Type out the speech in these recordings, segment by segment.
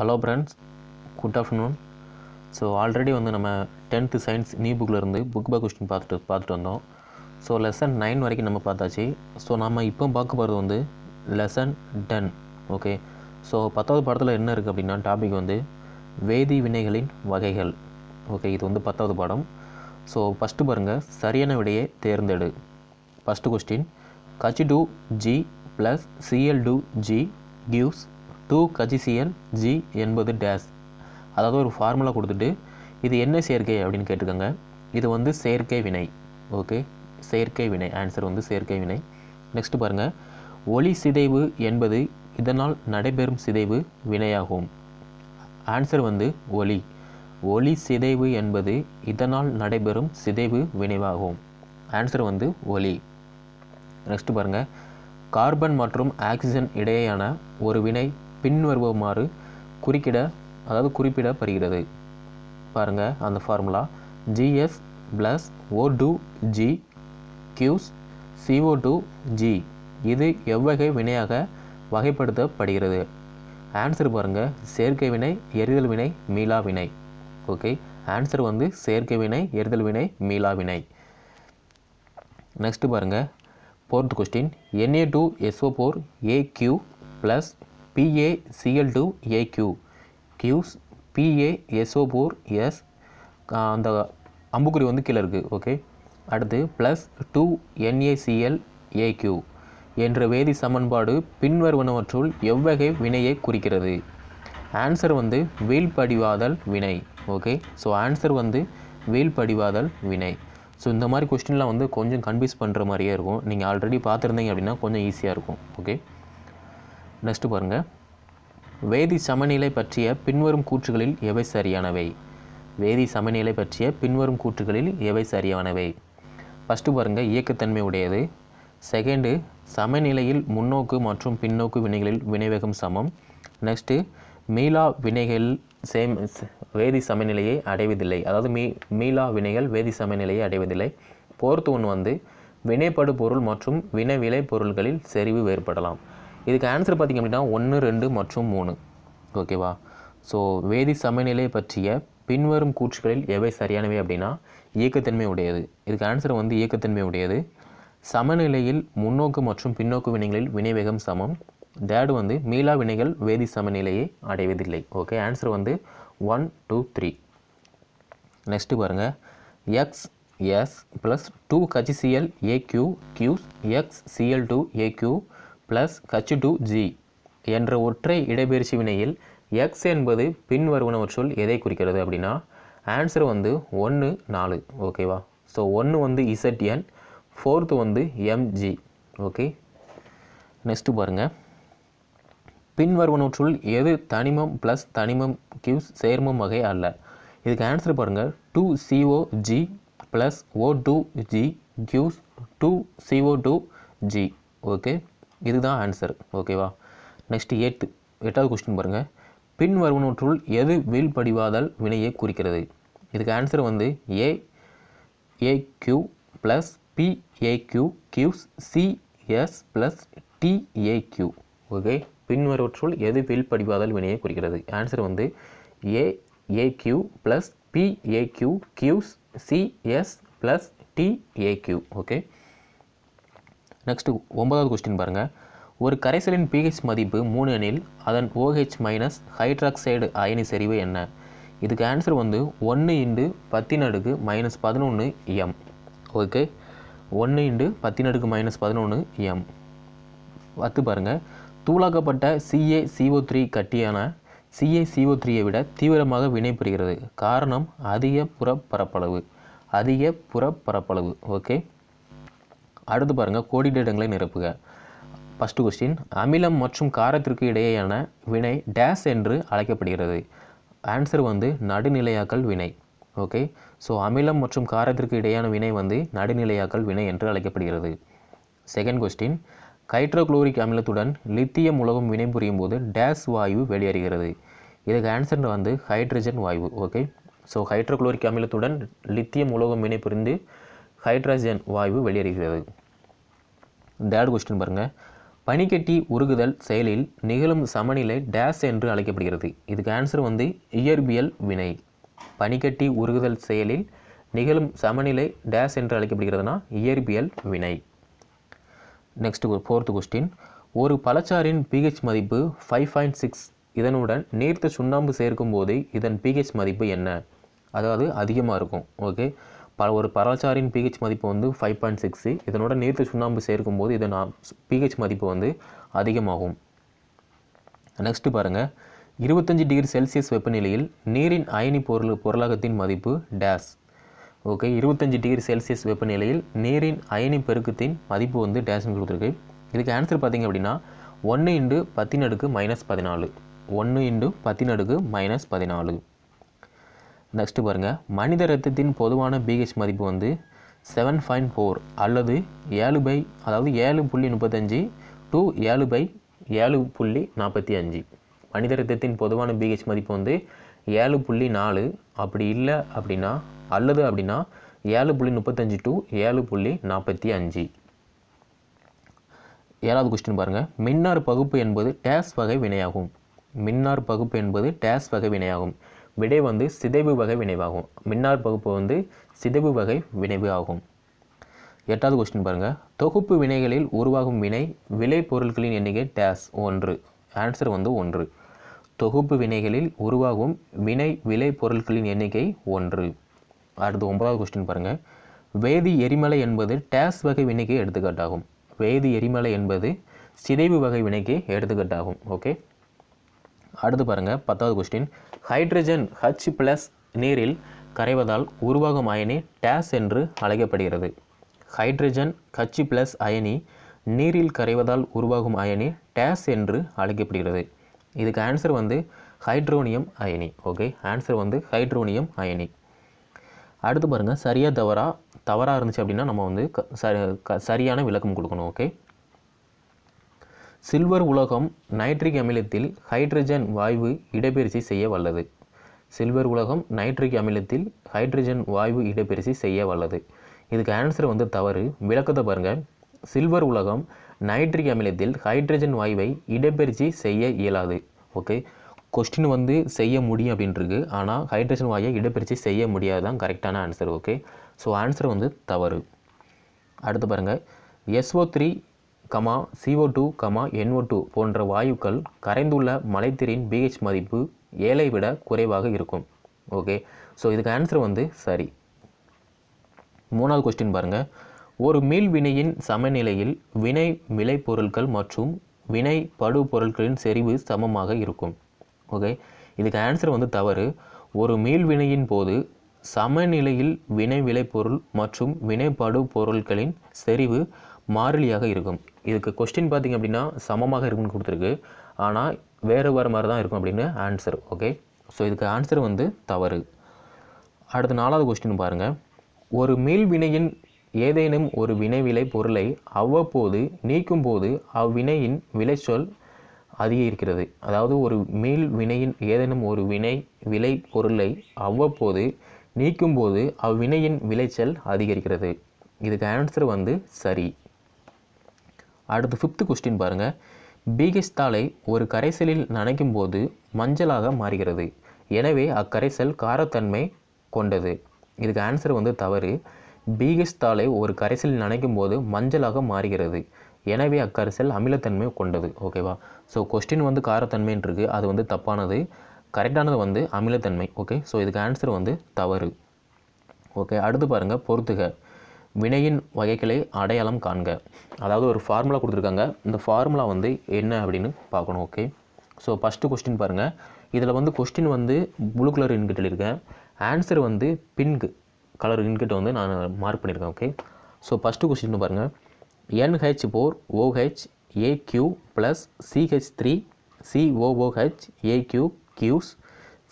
hello friends good afternoon so already வந்து நம்ம tenth science new புக்கில் இருந்து புக் பை கொஸ்டின் பார்த்துட்டு பார்த்துட்டு வந்தோம் ஸோ லெசன் நைன் வரைக்கும் நம்ம பார்த்தாச்சு ஸோ நம்ம இப்போ பார்க்க போகிறது வந்து லெசன் டென் ஓகே ஸோ பத்தாவது பாடத்தில் என்ன இருக்குது அப்படின்னா டாபிக் வந்து வேதி வினைகளின் வகைகள் ஓகே இது வந்து பத்தாவது பாடம் ஸோ ஃபஸ்ட்டு பாருங்கள் சரியான விடையை தேர்ந்தெடு ஃபஸ்ட்டு கொஸ்டின் கச்சி two G plus CL two G gives two கஜிசிஎல் ஜி எண்பது டேஸ் அதாவது ஒரு ஃபார்முலா கொடுத்துட்டு இது என்ன சேர்க்கை அப்படின்னு கேட்டிருக்காங்க இது வந்து செயற்கை வினை ஓகே செயற்கை வினை ஆன்சர் வந்து செயற்கை வினை நெக்ஸ்ட் பாருங்கள் ஒளி சிதைவு என்பது இதனால் நடைபெறும் சிதைவு வினையாகும் ஆன்சர் வந்து ஒளி ஒளி சிதைவு என்பது இதனால் நடைபெறும் சிதைவு வினைவாகும் ஆன்சர் வந்து ஒளி நெக்ஸ்ட் பாருங்கள் கார்பன் மற்றும் ஆக்சிஜன் இடையேயான ஒரு வினை பின்வருவமாறு குறிக்கிட அதாவது குறிப்பிடப்படுகிறது பாருங்கள் அந்த formula GS plus O two G gives CO two G இது எவ்வகை வினையாக வகைப்படுத்தப்படுகிறது ஆன்சர் பாருங்கள் செயற்கை வினை எரிதல் வினை மீளா வினை ஓகே ஆன்சர் வந்து செயற்கை வினை எரிதல் வினை மீளா வினை நெக்ஸ்ட்டு பாருங்கள் fourth question NA two SO four A Q plus BACL two AQ gives BA SO S அந்த அம்புக்குறி வந்து கீழே இருக்குது ஓகே அடுத்து ப்ளஸ் டூ என்ஏசிஎல் ஏக்யூ என்ற வேதி சமன்பாடு பின்வருவனவற்றுள் எவ்வகை வினையை குறிக்கிறது ஆன்சர் வந்து வீழ்படிவாதல் வினை ஓகே ஸோ ஆன்சர் வந்து வீழ்படிவாதல் வினை ஸோ இந்த மாதிரி கொஸ்டின்லாம் வந்து கொஞ்சம் கன்ஃபியூஸ் பண்ணுற மாதிரியே இருக்கும் நீங்கள் ஆல்ரெடி பார்த்துருந்தீங்க அப்படின்னா கொஞ்சம் ஈஸியாக இருக்கும் ஓகே நெக்ஸ்ட்டு பாருங்கள் வேதி சமநிலை பற்றிய பின்வரும் கூற்றுகளில் எவை சரியானவை வேதி சமநிலை பற்றிய பின்வரும் கூற்றுகளில் எவை சரியானவை ஃபஸ்ட்டு பாருங்கள் இயக்கத்தன்மை உடையது செகண்டு சமநிலையில் முன்னோக்கு மற்றும் பின்னோக்கு வினைகளில் வினைவேகம் சமம் நெக்ஸ்ட்டு மீளா வினைகள் சேம் வேதி சமநிலையை அடைவதில்லை அதாவது மீ மீளா வினைகள் வேதி சமநிலையை அடைவதில்லை போர்த்து ஒன்று வந்து வினைப்படு பொருள் மற்றும் வினை விளை பொருள்களில் செறிவு வேறுபடலாம் இதுக்கு ஆன்சர் பார்த்திங்க அப்படின்னா ஒன்று ரெண்டு மற்றும் மூணு ஓகேவா ஸோ வேதி சமநிலை பற்றிய பின்வரும் கூற்றுகளில் எவை சரியானவை அப்படின்னா இயக்கத்தன்மை உடையது இதுக்கு ஆன்சர் வந்து இயக்கத்தன்மை உடையது சமநிலையில் முன்னோக்கு மற்றும் பின்னோக்கு வினைகளில் வினைவேகம் சமம் தேர்டு வந்து மீளா வினைகள் வேதி சமநிலையை அடைவதில்லை ஓகே ஆன்சர் வந்து ஒன் டூ த்ரீ நெக்ஸ்ட்டு பாருங்கள் X S plus two HCL AQ gives X CL two AQ plus H two G என்ற ஒற்றை இடப்பெயர்ச்சி வினையில் எக்ஸ் என்பது பின்வருவனவர் சொல் எதை குறிக்கிறது அப்படின்னா ஆன்சர் வந்து ஒன்று நாலு ஓகேவா ஸோ ஒன்று வந்து இசட்என் ஃபோர்த்து வந்து எம்ஜி ஓகே நெக்ஸ்ட்டு பாருங்கள் பின்வருவனவற்றுள் எது தனிமம் ப்ளஸ் தனிமம் கிவ்ஸ் சேர்மம் வகை அல்ல இதுக்கு ஆன்சர் பாருங்கள் two COG plus O two G gives two CO two G okay இதுதான் ஆன்சர் ஓகேவா நெக்ஸ்ட் எயித்து எட்டாவது கொஸ்டின் பாருங்கள் பின் வருவனூற்றுள் எது வில் படிவாதல் வினையை குறிக்கிறது இதுக்கு ஆன்சர் வந்து A AQ plus BAQ gives CS plus DAQ okay பின்வருவற்றுள் எது வில் படிவாதல் வினையை குறிக்கிறது ஆன்சர் வந்து A Q plus BAQ gives CS plus DAQ okay next ஒன்பதாவது கொஸ்டின் பாருங்கள் ஒரு கரைசலின் பிஹெச் மதிப்பு மூணு எனில் அதன் ஓஹெச் மைனஸ் ஹைட்ராக்சைடு அயனி செறிவு என்ன இதுக்கு ஆன்சர் வந்து ஒன்று இண்டு பத்தின் அடுக்கு மைனஸ் பதினொன்று எம் ஓகே ஒன்று இண்டு பத்தின் அடுக்கு மைனஸ் பதினொன்று எம் பத்து பாருங்கள் தூளாக்கப்பட்ட சிஏ சிஓ த்ரீ கட்டியான சிஏ சிஓ த்ரீயை விட தீவிரமாக வினைபுரிகிறது காரணம் அதிக புறப்பரப்பளவு அதிக புறப்பரப்பளவு ஓகே அடுத்து பாருங்கள் இடங்களை நிரப்புக ஃபஸ்ட்டு கொஸ்டின் அமிலம் மற்றும் காரத்திற்கு இடையேயான வினை டேஸ் என்று அழைக்கப்படுகிறது ஆன்சர் வந்து நடுநிலையாக்கல் வினை ஓகே ஸோ அமிலம் மற்றும் காரத்திற்கு இடையான வினை வந்து நடுநிலையாக்கல் வினை என்று அழைக்கப்படுகிறது செகண்ட் கொஸ்டின் ஹைட்ரோக்ளோரிக் அமிலத்துடன் லித்தியம் உலகம் வினைபுரியும் போது டேஸ் வாயு வெளியேறுகிறது இதுக்கு ஆன்சர் வந்து ஹைட்ரஜன் வாயு ஓகே ஸோ ஹைட்ரோக்ளோரிக் அமிலத்துடன் லித்தியம் உலோகம் வினைபுரிந்து ஹைட்ரஜன் வாயு வெளியேறுகிறது தேர்ட் கொஸ்டின் பாருங்கள் பனிக்கட்டி உருகுதல் செயலில் நிகழும் சமநிலை டேஸ் என்று அழைக்கப்படுகிறது இதுக்கு ஆன்சர் வந்து இயற்பியல் வினை பனிக்கட்டி உருகுதல் செயலில் நிகழும் சமநிலை டேஸ் என்று அழைக்கப்படுகிறதுனா இயற்பியல் வினை நெக்ஸ்ட் ஃபோர்த்து கொஸ்டின் ஒரு பழச்சாரின் பிஹெச் மதிப்பு ஃபைவ் பாயிண்ட் சிக்ஸ் இதனுடன் நீர்த்த சுண்ணாம்பு சேர்க்கும் போது இதன் பிஹெச் மதிப்பு என்ன அதாவது அதிகமாக இருக்கும் ஓகே பல ஒரு பராச்சாரின் பிஹெச் மதிப்பு வந்து ஃபைவ் பாயிண்ட் சிக்ஸு இதனோட நீர்த்து சுண்ணாம்பு சேர்க்கும்போது இதை நான் பிஹெச் மதிப்பு வந்து அதிகமாகும் நெக்ஸ்ட்டு பாருங்கள் இருபத்தஞ்சி டிகிரி செல்சியஸ் வெப்பநிலையில் நீரின் அயனி பொருள் பொருளாகத்தின் மதிப்பு டேஸ் ஓகே இருபத்தஞ்சி டிகிரி செல்சியஸ் வெப்பநிலையில் நீரின் அயனி பெருக்கத்தின் மதிப்பு வந்து டேஷ்னு கொடுத்துருக்கு இதுக்கு ஆன்சர் பார்த்திங்க அப்படின்னா ஒன்று இண்டு பத்தின் அடுக்கு மைனஸ் பதினாலு ஒன்று இண்டு பத்தின் அடுக்கு மைனஸ் பதினாலு நெக்ஸ்ட்டு பாருங்கள் மனித ரத்தத்தின் பொதுவான பிஹெச் மதிப்பு வந்து செவன் பாயிண்ட் ஃபோர் அல்லது ஏழு பை அதாவது ஏழு புள்ளி முப்பத்தஞ்சு டூ ஏழு பை ஏழு புள்ளி நாற்பத்தி அஞ்சு மனித ரத்தத்தின் பொதுவான பிஹெச் மதிப்பு வந்து ஏழு புள்ளி நாலு அப்படி இல்லை அப்படின்னா அல்லது அப்படின்னா ஏழு புள்ளி முப்பத்தஞ்சு டூ ஏழு புள்ளி நாற்பத்தி அஞ்சு ஏழாவது கொஸ்டின் பாருங்கள் மின்னார் பகுப்பு என்பது டேஸ் வகை வினையாகும் மின்னார் பகுப்பு என்பது டேஸ் வகை வினையாகும் விடை வந்து சிதைவு வகை வினைவாகும் மின்னார் பகுப்பு வந்து சிதைவு வகை வினைவு ஆகும் எட்டாவது கொஸ்டின் பாருங்கள் தொகுப்பு வினைகளில் உருவாகும் வினை விளை பொருட்களின் எண்ணிக்கை டேஸ் ஒன்று ஆன்சர் வந்து ஒன்று தொகுப்பு வினைகளில் உருவாகும் வினை விளை பொருட்களின் எண்ணிக்கை ஒன்று அடுத்து ஒன்பதாவது கொஸ்டின் பாருங்கள் வேதி எரிமலை என்பது டேஸ் வகை வினைக்கு எடுத்துக்காட்டாகும் வேதி எரிமலை என்பது சிதைவு வகை வினைக்கு எடுத்துக்காட்டாகும் ஓகே அடுத்து பாருங்கள் பத்தாவது கொஸ்டின் ஹைட்ரஜன் ஹச் பிளஸ் நீரில் கரைவதால் உருவாகும் அயனி டேஸ் என்று அழைக்கப்படுகிறது ஹைட்ரஜன் ஹச் பிளஸ் அயனி நீரில் கரைவதால் உருவாகும் அயனி டேஸ் என்று அழைக்கப்படுகிறது இதுக்கு ஆன்சர் வந்து ஹைட்ரோனியம் அயனி ஓகே ஆன்சர் வந்து ஹைட்ரோனியம் அயனி அடுத்து பாருங்கள் சரியாக தவறாக தவறாக இருந்துச்சு அப்படின்னா நம்ம வந்து சரியான விளக்கம் கொடுக்கணும் ஓகே சில்வர் உலகம் நைட்ரிக் அமிலத்தில் ஹைட்ரஜன் வாயு இடப்பெயர்ச்சி செய்ய வல்லது சில்வர் உலகம் நைட்ரிக் அமிலத்தில் ஹைட்ரஜன் வாயு இடப்பெயர்ச்சி செய்ய வல்லது இதுக்கு ஆன்சர் வந்து தவறு விளக்கத்தை பாருங்கள் சில்வர் உலகம் நைட்ரிக் அமிலத்தில் ஹைட்ரஜன் வாயுவை இடப்பெயர்ச்சி செய்ய இயலாது ஓகே கொஸ்டின் வந்து செய்ய முடியும் அப்படின்ட்டுருக்கு ஆனால் ஹைட்ரஜன் வாயை இடப்பெயர்ச்சி செய்ய முடியாது தான் கரெக்டான ஆன்சர் ஓகே ஸோ ஆன்சர் வந்து தவறு அடுத்து பாருங்கள் SO three comma CO two comma NO two போன்ற வாயுக்கள் கரைந்துள்ள மலைத்திரின் பிஹெச் மதிப்பு ஏழை விட குறைவாக இருக்கும் ஓகே ஸோ இதுக்கு ஆன்சர் வந்து சரி மூணாவது கொஸ்டின் பாருங்கள் ஒரு மீள் வினையின் சமநிலையில் வினை விளைபொருட்கள் மற்றும் வினை படு பொருட்களின் செறிவு சமமாக இருக்கும் ஓகே இதுக்கு ஆன்சர் வந்து தவறு ஒரு மீள் வினையின் போது சமநிலையில் வினை விளைபொருள் மற்றும் வினைப்படு பொருட்களின் செறிவு மாறிலியாக இருக்கும் இதுக்கு கொஸ்டின் பார்த்திங்க அப்படின்னா சமமாக இருக்கும்னு கொடுத்துருக்கு ஆனால் வேறு வேறு மாதிரி தான் இருக்கும் அப்படின்னு ஆன்சர் ஓகே ஸோ இதுக்கு ஆன்சர் வந்து தவறு அடுத்த நாலாவது கொஸ்டின் பாருங்கள் ஒரு மேல் வினையின் ஏதேனும் ஒரு வினைவிலை பொருளை அவ்வப்போது நீக்கும் போது அவ்வினையின் விளைச்சொல் அதிகரிக்கிறது அதாவது ஒரு மேல் வினையின் ஏதேனும் ஒரு வினை விலை பொருளை அவ்வப்போது நீக்கும்போது அவ்வினையின் விளைச்சல் அதிகரிக்கிறது இதுக்கு ஆன்சர் வந்து சரி அடுத்து ஃபிஃப்த்து கொஸ்டின் பாருங்கள் தாளை ஒரு கரைசலில் நனைக்கும் போது மஞ்சளாக மாறுகிறது எனவே அக்கரைசல் காரத்தன்மை கொண்டது இதுக்கு ஆன்சர் வந்து தவறு தாளை ஒரு கரைசலில் நனைக்கும் போது மஞ்சளாக மாறுகிறது எனவே அக்கரைசல் அமிலத்தன்மை கொண்டது ஓகேவா ஸோ கொஸ்டின் வந்து காரத்தன்மைன்றிருக்கு அது வந்து தப்பானது கரெக்டானது வந்து அமிலத்தன்மை ஓகே ஸோ இதுக்கு ஆன்சர் வந்து தவறு ஓகே அடுத்து பாருங்கள் பொறுத்துக வினையின் வகைகளை அடையாளம் காண்க அதாவது ஒரு ஃபார்முலா கொடுத்துருக்காங்க இந்த ஃபார்முலா வந்து என்ன அப்படின்னு பார்க்கணும் ஓகே ஸோ ஃபஸ்ட்டு கொஸ்டின் பாருங்கள் இதில் வந்து கொஸ்டின் வந்து ப்ளூ கலர் இன்கிட்டில் இருக்கேன் ஆன்சர் வந்து பிங்க் கலர் இன்கிட்ட வந்து நான் மார்க் பண்ணியிருக்கேன் ஓகே ஸோ ஃபஸ்ட்டு கொஸ்டின் பாருங்கள் NH four OH AQ plus CH three COOH AQ gives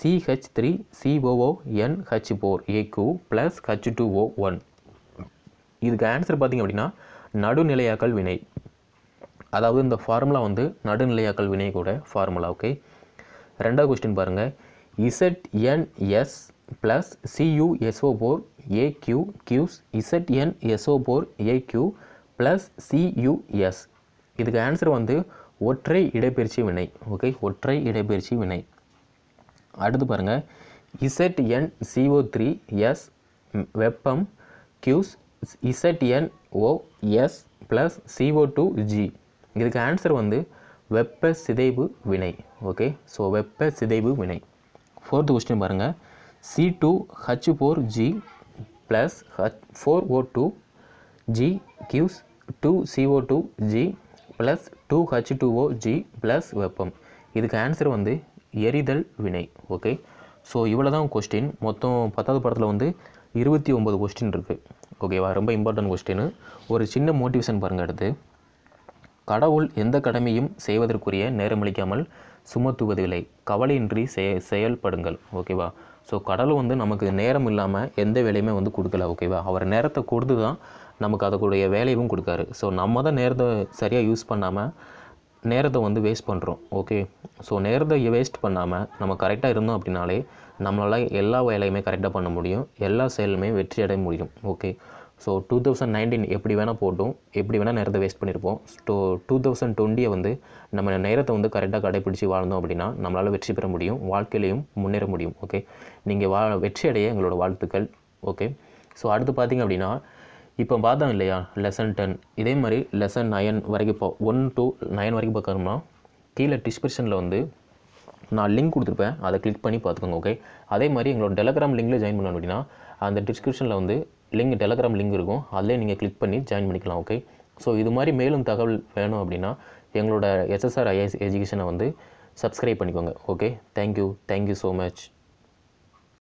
CH three COONH four AQ plus H two O one இதுக்கு answer பார்த்திங்க அப்படின்னா நடுநிலையாக்கல் வினை அதாவது இந்த ஃபார்முலா வந்து நடுநிலையாக்கல் வினை கூட ஃபார்முலா ஓகே ரெண்டாவது கொஸ்டின் பாருங்கள் S plus SO four AQ gives SO four AQ plus CUS இதுக்கு ஆன்சர் வந்து ஒற்றை இடைப்பெயர்ச்சி வினை ஓகே ஒற்றை இடைப்பெயர்ச்சி வினை அடுத்து பாருங்கள் என் சிஓ த்ரீ எஸ் வெப்பம் gives ZNOS plus CO two G இதுக்கு ஆன்சர் வந்து வெப்ப சிதைவு வினை ஓகே ஸோ வெப்ப சிதைவு வினை ஃபோர்த்து கொஸ்டின் பாருங்கள் C two H four G plus H four O two G gives two CO two G plus two H two O G plus வெப்பம் இதுக்கு ஆன்சர் வந்து எரிதல் வினை ஓகே ஸோ இவ்வளோ தான் கொஸ்டின் மொத்தம் பத்தாவது படத்தில் வந்து இருபத்தி ஒம்பது கொஸ்டின் இருக்குது ஓகேவா ரொம்ப இம்பார்ட்டன்ட் கொஸ்டின் ஒரு சின்ன மோட்டிவேஷன் பாருங்கள் அடுத்து கடவுள் எந்த கடமையும் செய்வதற்குரிய நேரமளிக்காமல் சுமத்துவதில்லை கவலையின்றி செயல்படுங்கள் ஓகேவா ஸோ கடவுள் வந்து நமக்கு நேரம் இல்லாமல் எந்த வேலையுமே வந்து கொடுக்கல ஓகேவா அவர் நேரத்தை கொடுத்து தான் நமக்கு அதுக்குடைய வேலையும் கொடுக்காரு ஸோ நம்ம தான் நேரத்தை சரியாக யூஸ் பண்ணாமல் நேரத்தை வந்து வேஸ்ட் பண்ணுறோம் ஓகே ஸோ நேரத்தை வேஸ்ட் பண்ணாமல் நம்ம கரெக்டாக இருந்தோம் அப்படின்னாலே நம்மளால் எல்லா வேலையுமே கரெக்டாக பண்ண முடியும் எல்லா செயலுமே வெற்றி அடைய முடியும் okay so two thousand nineteen எப்படி வேணால் போட்டோம் எப்படி வேணால் நேரத்தை வேஸ்ட் பண்ணியிருப்போம் ஸோ டூ தௌசண்ட் டுவெண்ட்டியை வந்து நம்ம நேரத்தை வந்து கரெக்டாக கடைப்பிடிச்சி வாழ்ந்தோம் அப்படின்னா நம்மளால் வெற்றி பெற முடியும் வாழ்க்கையிலையும் முன்னேற முடியும் ஓகே நீங்கள் வா வெற்றி அடைய எங்களோட வாழ்த்துக்கள் ஓகே ஸோ அடுத்து பார்த்திங்க அப்படின்னா இப்போ பார்த்தோம் இல்லையா லெசன் டென் இதே மாதிரி லெசன் நயன் வரைக்கும் இப்போ ஒன் டூ நயன் வரைக்கும் பார்க்கணும்னா கீழே டிஸ்கிரிப்ஷனில் வந்து நான் லிங்க் கொடுத்துருப்பேன் அதை கிளிக் பண்ணி பார்த்துக்கோங்க ஓகே அதே மாதிரி எங்களோட டெலகிராம் லிங்கில் ஜாயின் பண்ணணும் அப்படின்னா அந்த டிஸ்கிரிப்ஷனில் வந்து லிங்க் டெலகிராம் லிங்க் இருக்கும் அதிலே நீங்கள் கிளிக் பண்ணி ஜாயின் பண்ணிக்கலாம் ஓகே ஸோ இது மாதிரி மேலும் தகவல் வேணும் அப்படின்னா எங்களோட எஸ்எஸ்ஆர் ஐஎஸ் எஜுகேஷனை வந்து சப்ஸ்கிரைப் பண்ணிக்கோங்க okay thank you thank you so much